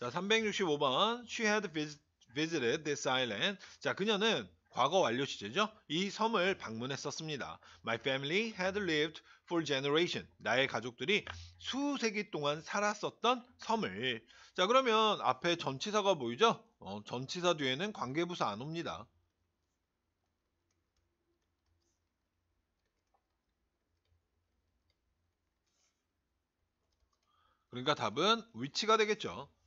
자, 365번. She had visited this island. 자, 그녀는 과거 완료 시제죠. 이 섬을 방문했었습니다. My family had lived for generation. 나의 가족들이 수세기 동안 살았었던 섬을. 자, 그러면 앞에 전치사가 보이죠? 어, 전치사 뒤에는 관계부사 안 옵니다. 그러니까 답은 위치가 되겠죠.